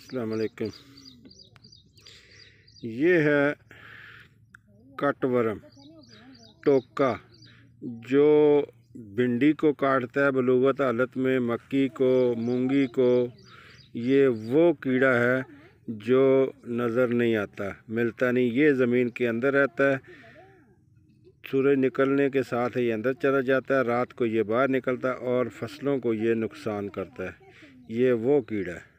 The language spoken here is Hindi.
असलकम ये है कटवरम टोका जो भिंडी को काटता है बलूगत हालत में मक्की को मूंगी को ये वो कीड़ा है जो नज़र नहीं आता मिलता नहीं ये ज़मीन के अंदर रहता है सूरज निकलने के साथ ही अंदर चला जाता है रात को ये बाहर निकलता है और फसलों को ये नुकसान करता है ये वो कीड़ा है